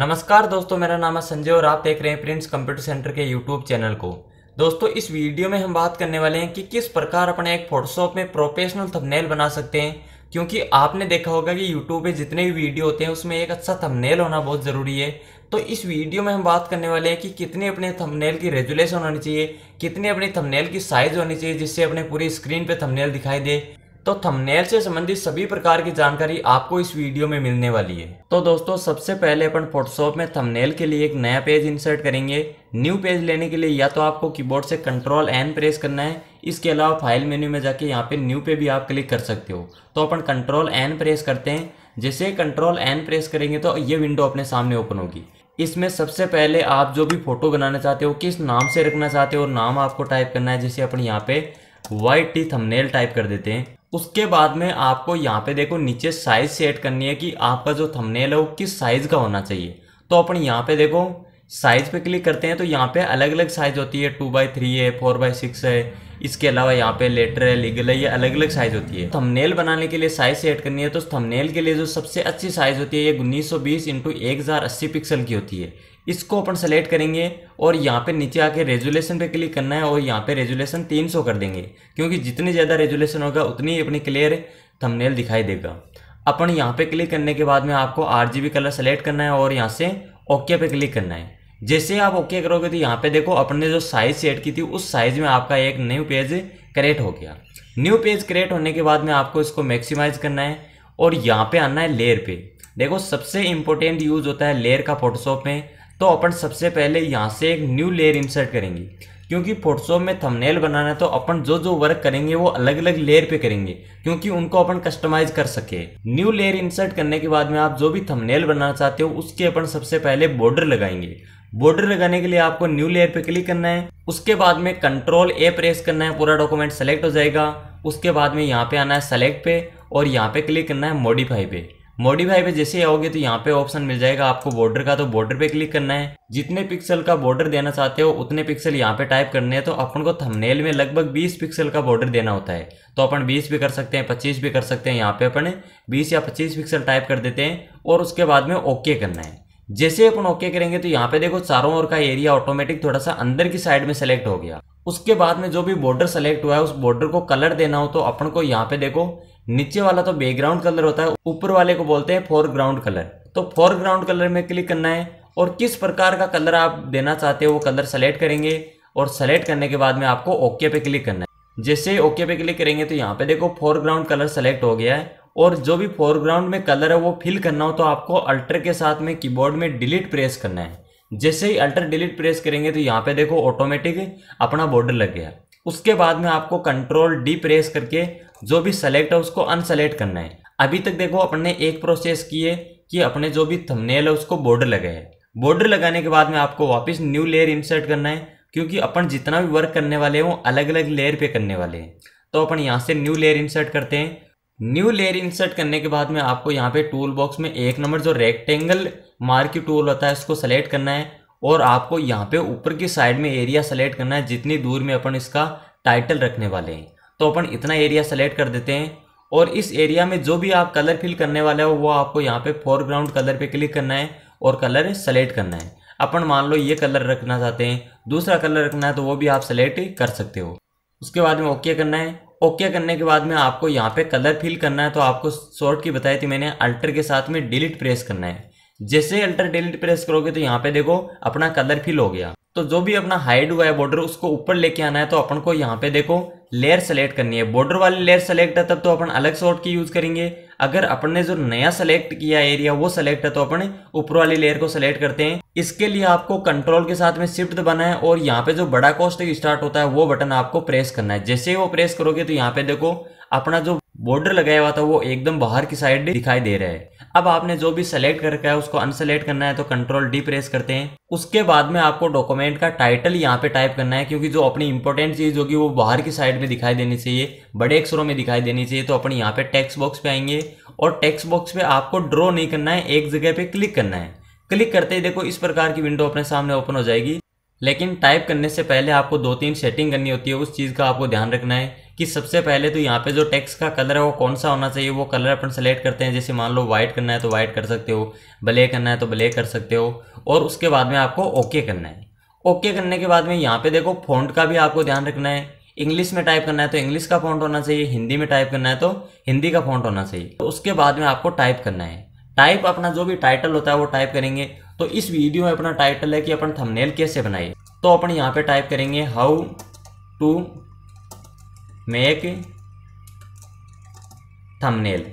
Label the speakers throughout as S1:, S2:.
S1: नमस्कार दोस्तों मेरा नाम है संजय और आप देख रहे हैं प्रिंस कंप्यूटर सेंटर के यूट्यूब चैनल को दोस्तों इस वीडियो में हम बात करने वाले हैं कि किस प्रकार अपने एक फोटोशॉप में प्रोफेशनल थंबनेल बना सकते हैं क्योंकि आपने देखा होगा कि यूट्यूब पे जितने भी वीडियो होते हैं उसमें एक अच्छा थंबनेल होना बहुत ज़रूरी है तो इस वीडियो में हम बात करने वाले हैं कि कितने अपने थंबनेल की रेजुलेशन होनी चाहिए कितने अपने थंबनेल की साइज होनी चाहिए जिससे अपने पूरी स्क्रीन पे थंबनेल दिखाई दे तो थंबनेल से संबंधित सभी प्रकार की जानकारी आपको इस वीडियो में मिलने वाली है तो दोस्तों सबसे पहले अपन फोटोशॉप में थंबनेल के लिए एक नया पेज इंसर्ट करेंगे न्यू पेज लेने के लिए या तो आपको कीबोर्ड से कंट्रोल एन प्रेस करना है इसके अलावा फाइल मेन्यू में जाके यहाँ पे न्यू पे भी आप क्लिक कर सकते हो तो अपन कंट्रोल एन प्रेस करते हैं जैसे कंट्रोल एन प्रेस करेंगे तो ये विंडो अपने सामने ओपन होगी इसमें सबसे पहले आप जो भी फोटो बनाना चाहते हो किस नाम से रखना चाहते हो नाम आपको टाइप करना है जैसे अपन यहाँ पे वाइट टी थंबनेल टाइप कर देते हैं उसके बाद में आपको यहाँ पे देखो नीचे साइज सेट करनी है कि आपका जो थंबनेल है वो किस साइज का होना चाहिए तो अपन यहाँ पे देखो साइज पे क्लिक करते हैं तो यहाँ पे अलग अलग साइज होती है टू बाई थ्री है फोर बाई सिक्स है इसके अलावा यहाँ पे लेटर है लीगल है ये अलग अलग साइज होती है थमनेल बनाने के लिए साइज सेट करनी है तो थमनेल के लिए जो सबसे अच्छी साइज होती है ये उन्नीस सौ बीस इंटू एक हज़ार अस्सी पिक्सल की होती है इसको अपन सेलेक्ट करेंगे और यहाँ पे नीचे आके रेजुलेशन पे क्लिक करना है और यहाँ पे रेजुलेशन 300 कर देंगे क्योंकि जितनी ज़्यादा रेजुलेशन होगा उतनी ही अपनी क्लियर थंबनेल दिखाई देगा अपन यहाँ पे क्लिक करने के बाद में आपको आर कलर सेलेक्ट करना है और यहाँ से ओके पे क्लिक करना है जैसे आप ओके करोगे तो यहाँ पे देखो अपने जो साइज सेट की थी उस साइज में आपका एक न्यू पेज क्रिएट हो गया न्यू पेज क्रिएट होने के बाद में आपको इसको मैक्सिमाइज करना है और यहाँ पे आना है लेयर पे देखो सबसे इंपॉर्टेंट यूज होता है लेयर का फोटोशॉप में तो अपन सबसे पहले यहाँ से एक न्यू लेयर इंसर्ट करेंगे क्योंकि फोटोशॉप में थंबनेल बनाना है तो अपन जो जो वर्क करेंगे वो अलग अलग लेयर पे करेंगे क्योंकि उनको अपन कस्टमाइज कर सके न्यू लेयर इंसर्ट करने के बाद में आप जो भी थंबनेल बनाना चाहते हो उसके अपन सबसे पहले बॉर्डर लगाएंगे बॉर्डर लगाने के लिए आपको न्यू लेयर पे क्लिक करना है उसके बाद में कंट्रोल ए प्रेस करना है पूरा डॉक्यूमेंट सेलेक्ट हो जाएगा उसके बाद में यहाँ पे आना है सेलेक्ट पे और यहाँ पे क्लिक करना है मॉडिफाई पे मॉडिफाई पे जैसे आओगे तो यहाँ पे ऑप्शन मिल जाएगा आपको बॉर्डर का तो बॉर्डर पे क्लिक करना है जितने पिक्सल का बॉर्डर देना चाहते हो उतने पिक्सल यहाँ पे टाइप करने हैं तो अपन को थंबनेल में लगभग 20 पिक्सल का बॉर्डर देना होता है तो अपन 20 भी कर सकते हैं 25 भी कर सकते हैं यहाँ पे अपन 20 या 25 पिक्सल टाइप कर देते हैं और उसके बाद में ओके करना है जैसे अपन ओके करेंगे तो यहाँ पे देखो चारों ओर का एरिया ऑटोमेटिक थोड़ा सा अंदर की साइड में सेलेक्ट हो गया उसके बाद में जो भी बॉर्डर सेलेक्ट हुआ है उस बॉर्डर को कलर देना हो तो अपन को यहाँ पे देखो नीचे वाला तो बैकग्राउंड कलर होता है ऊपर वाले को बोलते हैं फोरग्राउंड कलर तो फोरग्राउंड कलर में क्लिक करना है और किस प्रकार का कलर आप देना चाहते हो वो कलर सेलेक्ट करेंगे और सेलेक्ट करने के बाद में आपको ओके पे क्लिक करना है जैसे ओके पे क्लिक करेंगे तो यहाँ पे देखो फोरग्राउंड कलर सेलेक्ट हो गया है और जो भी फोरग्राउंड में कलर है वो फिल करना हो तो आपको अल्टर के साथ में कीबोर्ड में डिलीट प्रेस करना है जैसे ही अल्टर डिलीट प्रेस करेंगे तो यहाँ पे देखो ऑटोमेटिक अपना बॉर्डर लग गया उसके बाद में आपको कंट्रोल डी प्रेस करके जो भी सेलेक्ट है उसको अनसेलेक्ट करना है अभी तक देखो अपने एक प्रोसेस की है कि अपने जो भी थंबनेल है उसको बॉर्डर लगे है बॉर्डर लगाने के बाद में आपको वापस न्यू लेयर इंसर्ट करना है क्योंकि अपन जितना भी वर्क करने वाले हैं वो अलग अलग लेयर पे करने वाले हैं तो अपन यहाँ से न्यू लेयर इंसर्ट करते हैं न्यू लेयर इंसर्ट करने के बाद में आपको यहाँ पे टूल बॉक्स में एक नंबर जो रेक्टेंगल मार्क टूल होता है उसको सेलेक्ट करना है और आपको यहाँ पे ऊपर की साइड में एरिया सेलेक्ट करना है जितनी दूर में अपन इसका टाइटल रखने वाले हैं तो अपन इतना एरिया सेलेक्ट कर देते हैं और इस एरिया में जो भी आप कलर फिल करने वाले हो वो आपको यहाँ पे फोरग्राउंड कलर पे क्लिक करना है और कलर सेलेक्ट करना है अपन मान लो ये कलर रखना चाहते हैं दूसरा कलर रखना है तो वो भी आप सेलेक्ट कर सकते हो उसके बाद में ओके करना है ओके okay करने के बाद में आपको यहाँ पे कलर फिल करना है तो आपको शॉर्ट की बताई थी मैंने अल्टर के साथ में डिलीट प्रेस करना है जैसे अल्टर डिलीट प्रेस करोगे तो यहाँ पे देखो अपना कलर फिल हो गया तो जो भी अपना हाइड हुआ है बॉर्डर उसको ऊपर लेके आना है तो अपन को यहाँ पे देखो लेयर सेलेक्ट करनी है बॉर्डर वाली लेयर सेलेक्ट है तब तो अपन अलग शॉर्ट की यूज करेंगे अगर अपन ने जो नया सेलेक्ट किया एरिया वो सेलेक्ट है तो अपने ऊपर वाली लेयर को सेलेक्ट करते हैं इसके लिए आपको कंट्रोल के साथ में शिफ्ट दबाना है और यहाँ पे जो बड़ा कॉस्ट स्टार्ट होता है वो बटन आपको प्रेस करना है जैसे वो प्रेस करोगे तो यहाँ पे देखो अपना जो बॉर्डर लगाया हुआ था वो एकदम बाहर की साइड दिखाई दे रहा है अब आपने जो भी सेलेक्ट कर रखा है उसको अनसेलेक्ट करना है तो कंट्रोल डी प्रेस करते हैं उसके बाद में आपको डॉक्यूमेंट का टाइटल यहाँ पे टाइप करना है क्योंकि जो अपनी इंपॉर्टेंट चीज़ होगी वो बाहर की साइड में दिखाई देनी चाहिए बड़े अक्षरों में दिखाई देनी चाहिए तो अपने यहाँ पे टेक्स्ट बॉक्स पे आएंगे और टेक्स्ट बॉक्स पे आपको ड्रॉ नहीं करना है एक जगह पे क्लिक करना है क्लिक करते ही देखो इस प्रकार की विंडो अपने सामने ओपन हो जाएगी लेकिन टाइप करने से पहले आपको दो तीन सेटिंग करनी होती है उस चीज़ का आपको ध्यान रखना है कि सबसे पहले तो यहाँ पे जो टेक्स्ट का कलर है वो कौन सा होना चाहिए वो कलर अपन सेलेक्ट करते हैं जैसे मान लो वाइट करना है तो वाइट कर सकते हो ब्लैक करना है तो ब्लैक कर सकते हो और उसके बाद में आपको ओके करना है ओके करने के बाद में यहाँ पे देखो फॉन्ट का भी आपको ध्यान रखना है इंग्लिश में टाइप करना है तो इंग्लिश का फॉन्ट होना चाहिए हिंदी में टाइप करना है तो हिंदी का फॉन्ट होना चाहिए तो उसके बाद में आपको टाइप करना है टाइप अपना जो भी टाइटल होता है वो टाइप करेंगे तो इस वीडियो में अपना टाइटल है कि अपन थंबनेल कैसे बनाए तो अपन यहाँ पे टाइप करेंगे हाउ टू मेक थंबनेल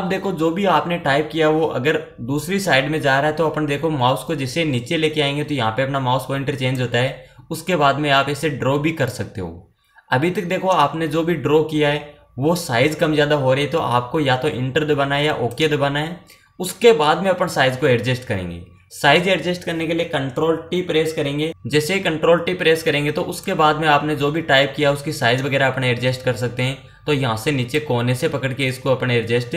S1: अब देखो जो भी आपने टाइप किया वो अगर दूसरी साइड में जा रहा है तो अपन देखो माउस को जिसे नीचे लेके आएंगे तो यहाँ पे अपना माउस पॉइंटर चेंज होता है उसके बाद में आप इसे ड्रॉ भी कर सकते हो अभी तक देखो आपने जो भी ड्रॉ किया है वो साइज़ कम ज़्यादा हो रही है तो आपको या तो इंटर दबाना है या ओके दबाना है उसके बाद में अपन साइज़ को एडजस्ट करेंगे साइज एडजस्ट करने के लिए कंट्रोल टी प्रेस करेंगे जैसे ही कंट्रोल टी प्रेस करेंगे तो उसके बाद में आपने जो भी टाइप किया उसकी साइज वगैरह अपने एडजस्ट कर सकते हैं तो यहाँ से नीचे कोने से पकड़ के इसको अपने एडजस्ट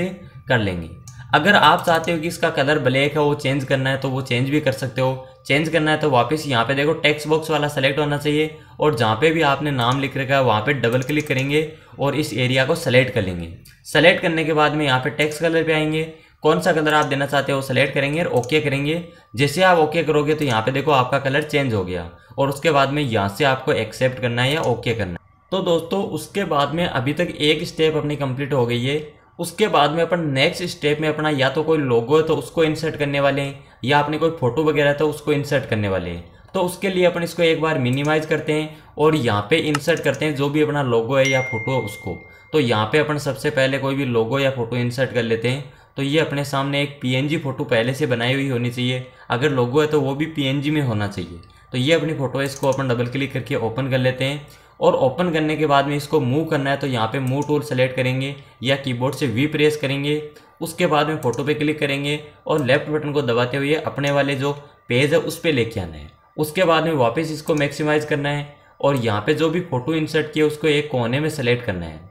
S1: कर लेंगे अगर आप चाहते हो कि इसका कलर ब्लैक है वो चेंज करना है तो वो चेंज भी कर सकते हो चेंज करना है तो वापस यहाँ पे देखो टेक्स्ट बॉक्स वाला सेलेक्ट होना चाहिए और जहाँ पे भी आपने नाम लिख रखा है वहाँ पे डबल क्लिक करेंगे और इस एरिया को सेलेक्ट कर लेंगे सेलेक्ट करने के बाद में यहाँ पे टेक्स्ट कलर पे आएंगे कौन सा कलर आप देना चाहते हो सेलेक्ट करेंगे और ओके करेंगे जैसे आप ओके करोगे तो यहाँ पे देखो आपका कलर चेंज हो गया और उसके बाद में यहाँ से आपको एक्सेप्ट करना है या ओके करना है तो दोस्तों उसके बाद में अभी तक एक स्टेप अपनी कंप्लीट हो गई है उसके बाद में अपन नेक्स्ट स्टेप में अपना या तो कोई लोगो है तो उसको इंसर्ट करने वाले हैं या अपने कोई फोटो वगैरह तो उसको इंसर्ट करने वाले हैं तो उसके लिए अपन इसको एक बार मिनिमाइज करते हैं और यहाँ पे इंसर्ट करते हैं जो भी अपना लोगो है या फोटो है उसको तो यहाँ पे अपन सबसे पहले कोई भी लोगो या फोटो इंसर्ट कर लेते हैं तो ये अपने सामने एक पीएनजी फ़ोटो पहले से बनाई हुई होनी चाहिए अगर लोगो है तो वो भी पीएनजी में होना चाहिए तो ये अपनी फ़ोटो है इसको अपन डबल क्लिक करके ओपन कर लेते हैं और ओपन करने के बाद में इसको मूव करना है तो यहाँ पे मूव टूल सेलेक्ट करेंगे या कीबोर्ड से वी प्रेस करेंगे उसके बाद में फ़ोटो पे क्लिक करेंगे और लेफ्ट बटन को दबाते हुए अपने वाले जो पेज है उस पर लेके आना है उसके बाद में वापस इसको मैक्सिमाइज़ करना है और यहाँ पे जो भी फ़ोटो इंसर्ट किया उसको एक कोने में सेलेक्ट करना है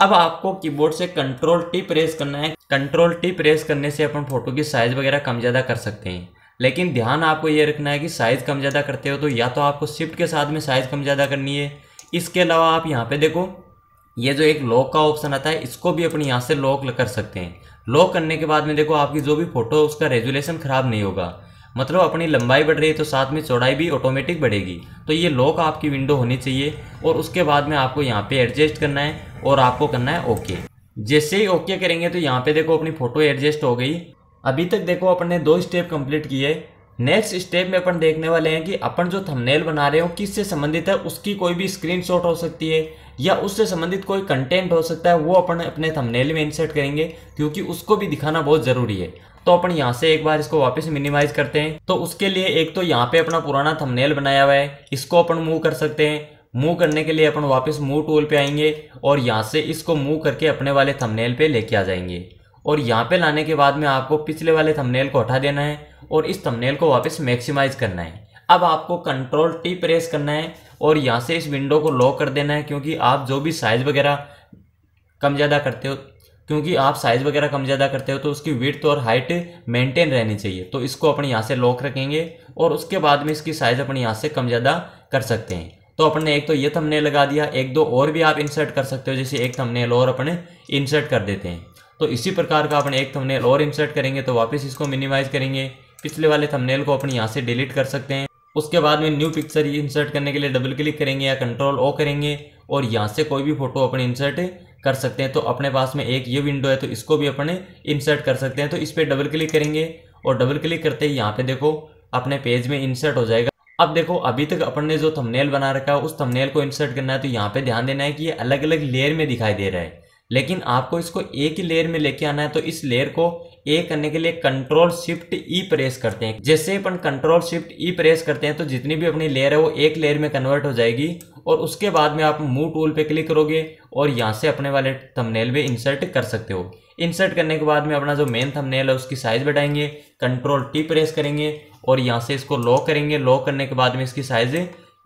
S1: अब आपको कीबोर्ड से कंट्रोल टी प्रेस करना है कंट्रोल टी प्रेस करने से अपन फोटो की साइज़ वगैरह कम ज़्यादा कर सकते हैं लेकिन ध्यान आपको ये रखना है कि साइज़ कम ज़्यादा करते हो तो या तो आपको शिफ्ट के साथ में साइज़ कम ज़्यादा करनी है इसके अलावा आप यहाँ पे देखो ये जो एक लॉक का ऑप्शन आता है इसको भी अपने यहाँ से लॉक कर सकते हैं लॉक करने के बाद में देखो आपकी जो भी फ़ोटो उसका रेजुलेशन ख़राब नहीं होगा मतलब अपनी लंबाई बढ़ रही है तो साथ में चौड़ाई भी ऑटोमेटिक बढ़ेगी तो ये लॉक आपकी विंडो होनी चाहिए और उसके बाद में आपको यहाँ पे एडजस्ट करना है और आपको करना है ओके जैसे ही ओके करेंगे तो यहाँ पे देखो अपनी फ़ोटो एडजस्ट हो गई अभी तक देखो अपन ने दो स्टेप कंप्लीट किए नेक्स्ट स्टेप में अपन देखने वाले हैं कि अपन जो थंबनेल बना रहे हो किससे संबंधित है उसकी कोई भी स्क्रीनशॉट हो सकती है या उससे संबंधित कोई कंटेंट हो सकता है वो अपन अपने थंबनेल में इंसर्ट करेंगे क्योंकि उसको भी दिखाना बहुत ज़रूरी है तो अपन यहाँ से एक बार इसको वापस मिनिमाइज करते हैं तो उसके लिए एक तो यहाँ पे अपना पुराना थंबनेल बनाया हुआ है इसको अपन मूव कर सकते हैं मूव करने के लिए अपन वापस मूव टूल पे आएंगे और यहाँ से इसको मूव करके अपने वाले थंबनेल पे लेके आ जाएंगे और यहाँ पे लाने के बाद में आपको पिछले वाले थंबनेल को हटा देना है और इस थंबनेल को वापस मैक्सिमाइज करना है अब आपको कंट्रोल टी प्रेस करना है और यहाँ से इस विंडो को लॉक कर देना है क्योंकि आप जो भी साइज़ वगैरह कम ज़्यादा करते हो क्योंकि आप साइज़ वगैरह कम ज़्यादा करते हो तो उसकी विर्थ और हाइट मेंटेन रहनी चाहिए तो इसको अपन यहाँ से लॉक रखेंगे और उसके बाद में इसकी साइज़ अपन यहाँ से कम ज़्यादा कर सकते हैं तो अपने एक तो ये थंबनेल लगा दिया एक दो और भी आप इंसर्ट कर सकते हो जैसे एक थंबनेल और अपने इंसर्ट कर देते हैं तो इसी प्रकार का अपने एक थंबनेल और इंसर्ट करेंगे तो वापस इसको मिनिमाइज करेंगे पिछले वाले थंबनेल को अपने यहाँ से डिलीट कर सकते हैं उसके बाद में न्यू पिक्चर इंसर्ट करने के लिए डबल क्लिक करेंगे या कंट्रोल ओ करेंगे और यहाँ से कोई भी फोटो अपने इंसर्ट कर सकते हैं तो अपने पास में एक ये विंडो है तो इसको भी अपने इंसर्ट कर सकते हैं तो इस पर डबल क्लिक करेंगे और डबल क्लिक करते ही यहाँ पे देखो अपने पेज में इंसर्ट हो जाएगा अब देखो अभी तक अपन ने जो थंबनेल बना रखा है उस थंबनेल को इंसर्ट करना है तो यहाँ पे ध्यान देना है कि ये अलग अलग लेयर में दिखाई दे रहा है लेकिन आपको इसको एक ही लेयर में लेके आना है तो इस लेयर को ए करने के लिए कंट्रोल शिफ्ट ई प्रेस करते हैं जैसे अपन कंट्रोल शिफ्ट ई प्रेस करते हैं तो जितनी भी अपनी लेयर है वो एक लेयर में कन्वर्ट हो जाएगी और उसके बाद में आप मूव टूल पे क्लिक करोगे और यहाँ से अपने वाले थंबनेल में इंसर्ट कर सकते हो इंसर्ट करने के बाद में अपना जो मेन थंबनेल है उसकी साइज़ बढ़ाएंगे कंट्रोल टी प्रेस करेंगे और यहाँ से इसको लॉक करेंगे लॉक करने के बाद में इसकी साइज़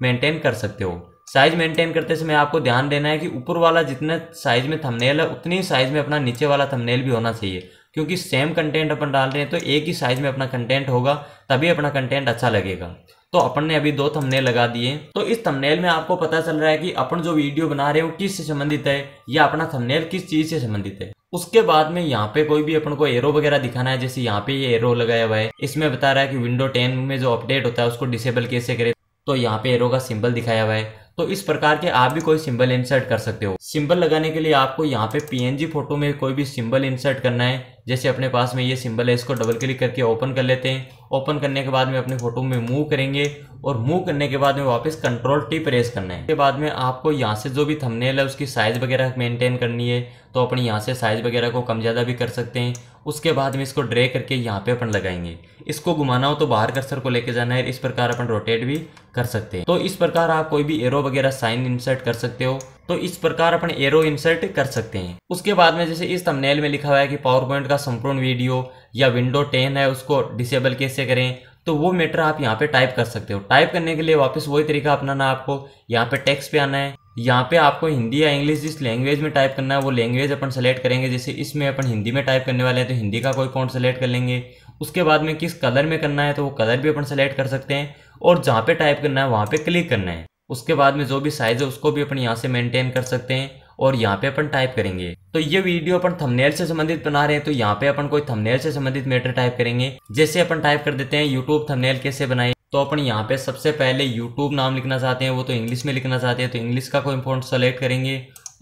S1: मेंटेन कर सकते हो साइज मेंटेन करते समय आपको ध्यान देना है कि ऊपर वाला जितना साइज में थंबनेल है उतनी साइज में अपना नीचे वाला थंबनेल भी होना चाहिए क्योंकि सेम कंटेंट अपन डाल रहे हैं तो एक ही साइज में अपना कंटेंट होगा तभी अपना कंटेंट अच्छा लगेगा तो अपन ने अभी दो थंबनेल लगा दिए तो इस थंबनेल में आपको पता चल रहा है कि अपन जो वीडियो बना रहे हैं वो किस से संबंधित है या अपना थंबनेल किस चीज से संबंधित है उसके बाद में यहाँ पे कोई भी अपन को एरो वगैरह दिखाना है जैसे यहाँ पे ये एरो लगाया हुआ है इसमें बता रहा है कि विंडो टेन में जो अपडेट होता है उसको डिसेबल कैसे करे तो यहाँ पे एरो का सिंबल दिखाया हुआ है तो इस प्रकार के आप भी कोई सिंबल इंसर्ट कर सकते हो सिंबल लगाने के लिए आपको यहाँ पे पीएनजी फोटो में कोई भी सिंबल इंसर्ट करना है जैसे अपने पास में ये सिंबल है इसको डबल क्लिक करके ओपन कर लेते हैं ओपन करने के बाद में अपने फोटो में मूव करेंगे और मूव करने के बाद में वापस कंट्रोल टी प्रेस करना है उसके बाद में आपको यहाँ से जो भी थंबनेल है उसकी साइज़ वगैरह मेंटेन करनी है तो अपन यहाँ से साइज़ वगैरह को कम ज़्यादा भी कर सकते हैं उसके बाद में इसको ड्रे करके यहाँ पे अपन लगाएंगे इसको घुमाना हो तो बाहर कर्सर को लेके जाना है इस प्रकार अपन रोटेट भी कर सकते हैं तो इस प्रकार आप कोई भी एरो वगैरह साइन इंसर्ट कर सकते हो तो इस प्रकार अपन एरो इंसर्ट कर सकते हैं उसके बाद में जैसे इस थंबनेल में लिखा हुआ है कि पावर पॉइंट का संपूर्ण वीडियो या विंडो टेन है उसको डिसेबल कैसे करें तो वो मैटर आप यहाँ पे टाइप कर सकते हो टाइप करने के लिए वापस वही तरीका अपनाना आपको यहाँ पे टेक्स्ट पे आना है यहाँ पे आपको हिंदी या इंग्लिश जिस लैंग्वेज में टाइप करना है वो लैंग्वेज अपन सेलेक्ट करेंगे जैसे इसमें अपन हिंदी में टाइप करने वाले हैं तो हिंदी का कोई कौन सेलेक्ट कर लेंगे उसके बाद में किस कलर में करना है तो वो कलर भी अपन सेलेक्ट कर सकते हैं और जहाँ पे टाइप करना है वहाँ पे क्लिक करना है उसके बाद में जो भी साइज़ है उसको भी अपन यहाँ से मेंटेन कर सकते हैं और यहाँ पे अपन टाइप करेंगे तो ये वीडियो अपन थंबनेल से संबंधित बना रहे हैं तो यहाँ पे अपन कोई थंबनेल से संबंधित मैटर टाइप करेंगे जैसे अपन टाइप कर देते हैं यूट्यूब थंबनेल कैसे बनाए तो अपन यहाँ पे सबसे पहले यूट्यूब नाम लिखना चाहते हैं वो तो इंग्लिश में लिखना चाहते हैं तो इंग्लिश का कोई फॉन्ट सेलेक्ट करेंगे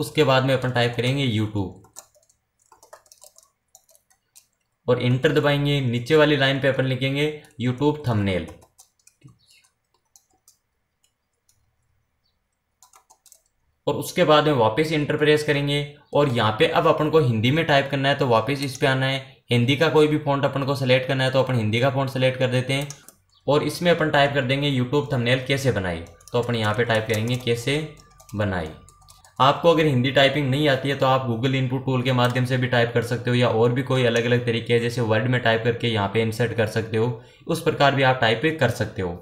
S1: उसके बाद में अपन टाइप करेंगे यूट्यूब और इंटर दबाएंगे नीचे वाली लाइन पे अपन लिखेंगे यूट्यूब थमनेल और उसके बाद में वापस इंटर प्रेस करेंगे और यहाँ पे अब अपन को हिंदी में टाइप करना है तो वापस इस पर आना है हिंदी का कोई भी फॉन्ट अपन को सेलेक्ट करना है तो अपन हिंदी का फॉन्ट सेलेक्ट कर देते हैं और इसमें अपन टाइप कर देंगे यूट्यूब थंबनेल कैसे बनाई तो अपन यहाँ पर टाइप करेंगे कैसे बनाई आपको अगर हिंदी टाइपिंग नहीं आती है तो आप गूगल इनपुट टूल के माध्यम से भी टाइप कर सकते हो या और भी कोई अलग अलग तरीके है जैसे वर्ड में टाइप करके यहाँ पे इंसर्ट कर सकते हो उस प्रकार भी आप टाइप कर सकते हो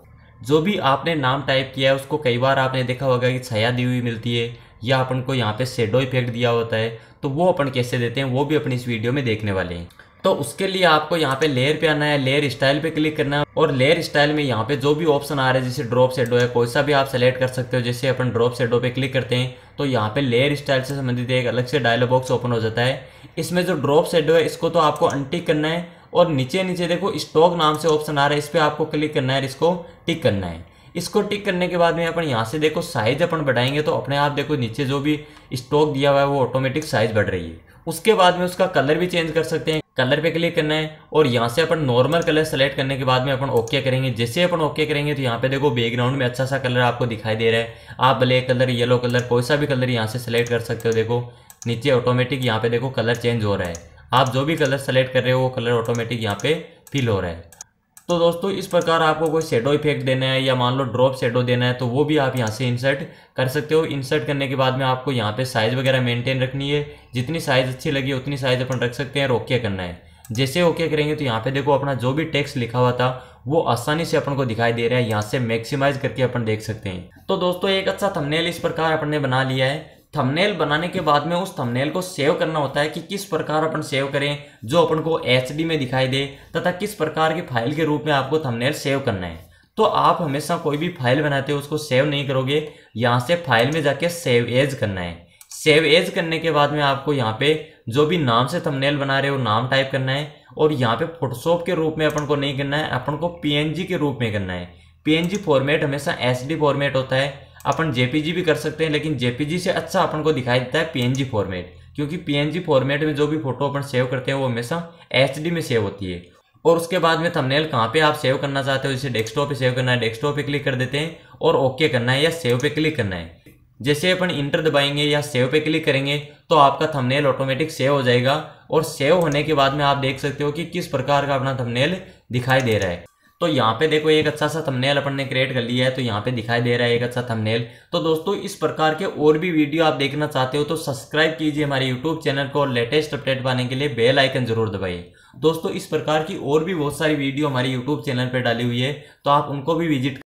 S1: जो भी आपने नाम टाइप किया है उसको कई बार आपने देखा होगा कि छाया दी हुई मिलती है या अपन को यहाँ पे शेडो इफेक्ट दिया होता है तो वो अपन कैसे देते हैं वो भी अपनी इस वीडियो में देखने वाले हैं तो उसके लिए आपको यहाँ पे लेयर पे आना है लेयर स्टाइल पे क्लिक करना है और लेयर स्टाइल में यहाँ पे जो भी ऑप्शन आ रहा है जैसे ड्रॉप शेडो है कोई सा भी आप सेलेक्ट कर सकते हो जैसे अपन ड्रॉप शेडो पे क्लिक करते हैं तो यहाँ पे लेयर स्टाइल से संबंधित एक अलग से डायलॉग बॉक्स ओपन हो जाता है इसमें जो ड्रॉप शेडो है इसको तो आपको अनटिक करना है और नीचे नीचे देखो स्टॉक नाम से ऑप्शन आ रहा है इस पर आपको क्लिक करना है इसको टिक करना है इसको टिक करने के बाद में अपन यहाँ से देखो साइज अपन बढ़ाएंगे तो अपने आप देखो नीचे जो भी स्टॉक दिया हुआ है वो ऑटोमेटिक साइज बढ़ रही है उसके बाद में उसका कलर भी चेंज कर सकते हैं कलर पे क्लिक करना है और यहाँ से अपन नॉर्मल कलर सेलेक्ट करने के बाद में अपन ओके करेंगे जैसे अपन ओके करेंगे तो यहाँ पे देखो बैकग्राउंड में अच्छा सा कलर आपको दिखाई दे रहा है आप ब्लैक कलर येलो कलर कोई सा भी कलर यहाँ से सेलेक्ट कर सकते हो देखो नीचे ऑटोमेटिक यहाँ पे देखो कलर चेंज हो रहा है आप जो भी कलर सेलेक्ट कर रहे हो वो कलर ऑटोमेटिक यहाँ पे फिल हो रहा है तो दोस्तों इस प्रकार आपको कोई शेडो इफेक्ट देना है या मान लो ड्रॉप शेडो देना है तो वो भी आप यहाँ से इंसर्ट कर सकते हो इंसर्ट करने के बाद में आपको यहाँ पे साइज़ वगैरह मेंटेन रखनी है जितनी साइज़ अच्छी लगी उतनी साइज़ अपन रख सकते हैं रोके करना है जैसे ओके करेंगे तो यहाँ पे देखो अपना जो भी टेक्स्ट लिखा हुआ था वो आसानी से अपन को दिखाई दे रहा है यहाँ से मैक्सिमाइज करके अपन देख सकते हैं तो दोस्तों एक अच्छा थंबनेल इस प्रकार अपन ने बना लिया है थंबनेल बनाने के बाद में उस थंबनेल को सेव करना होता है कि किस प्रकार अपन सेव करें जो अपन को एच में दिखाई दे तथा किस प्रकार की फाइल के रूप में आपको थंबनेल सेव करना है तो आप हमेशा कोई भी फाइल बनाते हो उसको सेव नहीं करोगे यहाँ से फाइल में जाके सेव एज करना है सेव एज करने के बाद में आपको यहाँ पे जो भी नाम से थंबनेल बना रहे हो नाम टाइप करना है और यहाँ पे फोटोशॉप के रूप में अपन को नहीं करना है अपन को पीएनजी के रूप में करना है पीएनजी फॉर्मेट हमेशा एसडी फॉर्मेट होता है अपन जेपीजी भी कर सकते हैं लेकिन जेपीजी से अच्छा अपन को दिखाई देता है पीएनजी फॉर्मेट क्योंकि पीएनजी फॉर्मेट में जो भी फोटो अपन सेव करते हैं वो हमेशा एच में सेव होती है और उसके बाद में थंबनेल कहाँ पे आप सेव करना चाहते हो जैसे डेस्कटॉप पे सेव करना है डेस्कटॉप पे क्लिक कर देते हैं और ओके करना है या सेव पे क्लिक करना है जैसे अपन इंटर दबाएंगे या सेव पे क्लिक करेंगे तो आपका थंबनेल ऑटोमेटिक सेव हो जाएगा और सेव होने के बाद में आप देख सकते हो कि किस प्रकार का अपना थंबनेल दिखाई दे रहा है तो यहाँ पे देखो एक अच्छा सा थंबनेल अपन ने क्रिएट कर लिया है तो यहाँ पे दिखाई दे रहा है एक अच्छा थंबनेल तो दोस्तों इस प्रकार के और भी वीडियो आप देखना चाहते हो तो सब्सक्राइब कीजिए हमारे यूट्यूब चैनल को और लेटेस्ट अपडेट पाने के लिए बेल आइकन जरूर दबाइए दोस्तों इस प्रकार की और भी बहुत सारी वीडियो हमारे यूट्यूब चैनल पर डाली हुई है तो आप उनको भी विजिट